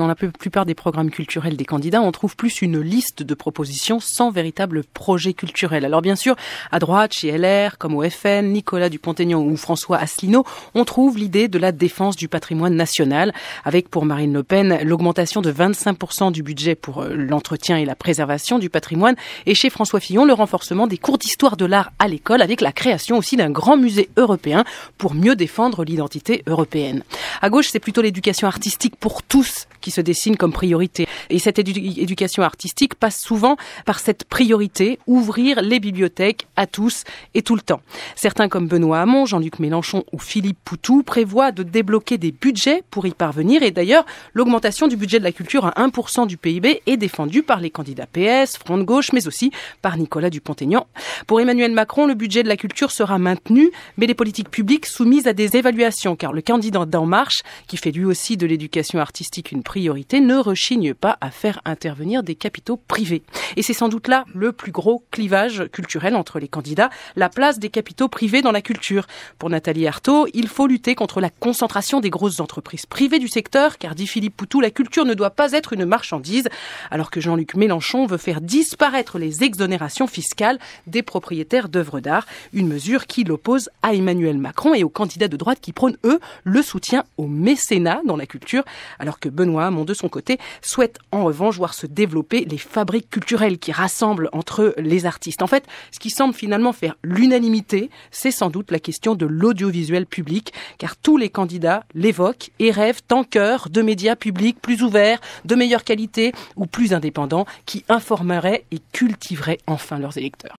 Dans la plupart des programmes culturels des candidats, on trouve plus une liste de propositions sans véritable projet culturel. Alors bien sûr, à droite, chez LR, comme au FN, Nicolas Dupont-Aignan ou François Asselineau, on trouve l'idée de la défense du patrimoine national, avec pour Marine Le Pen l'augmentation de 25% du budget pour euh, l'entretien et la préservation du patrimoine, et chez François Fillon le renforcement des cours d'histoire de l'art à l'école, avec la création aussi d'un grand musée européen pour mieux défendre l'identité européenne. À gauche, c'est plutôt l'éducation artistique pour tous qui se dessine comme priorité. Et cette éducation artistique passe souvent par cette priorité, ouvrir les bibliothèques à tous et tout le temps. Certains comme Benoît Hamon, Jean-Luc Mélenchon ou Philippe Poutou prévoient de débloquer des budgets pour y parvenir. Et d'ailleurs, l'augmentation du budget de la culture à 1% du PIB est défendue par les candidats PS, Front de Gauche, mais aussi par Nicolas Dupont-Aignan. Pour Emmanuel Macron, le budget de la culture sera maintenu, mais les politiques publiques soumises à des évaluations, car le candidat d'En Marche, qui fait lui aussi de l'éducation artistique une priorité, ne rechigne pas à faire intervenir des capitaux privés. Et c'est sans doute là le plus gros clivage culturel entre les candidats, la place des capitaux privés dans la culture. Pour Nathalie Arthaud, il faut lutter contre la concentration des grosses entreprises privées du secteur, car dit Philippe Poutou, la culture ne doit pas être une marchandise, alors que Jean-Luc Mélenchon veut faire disparaître les exonérations fiscales des propriétaires d'œuvres d'art, une mesure qui l'oppose à Emmanuel Macron et aux candidats de droite qui prônent, eux, le soutien au mécénat dans la culture, alors que Benoît Monde de son côté, souhaite en revanche voir se développer les fabriques culturelles qui rassemblent entre les artistes. En fait, ce qui semble finalement faire l'unanimité, c'est sans doute la question de l'audiovisuel public, car tous les candidats l'évoquent et rêvent en cœur de médias publics plus ouverts, de meilleure qualité ou plus indépendants, qui informeraient et cultiveraient enfin leurs électeurs.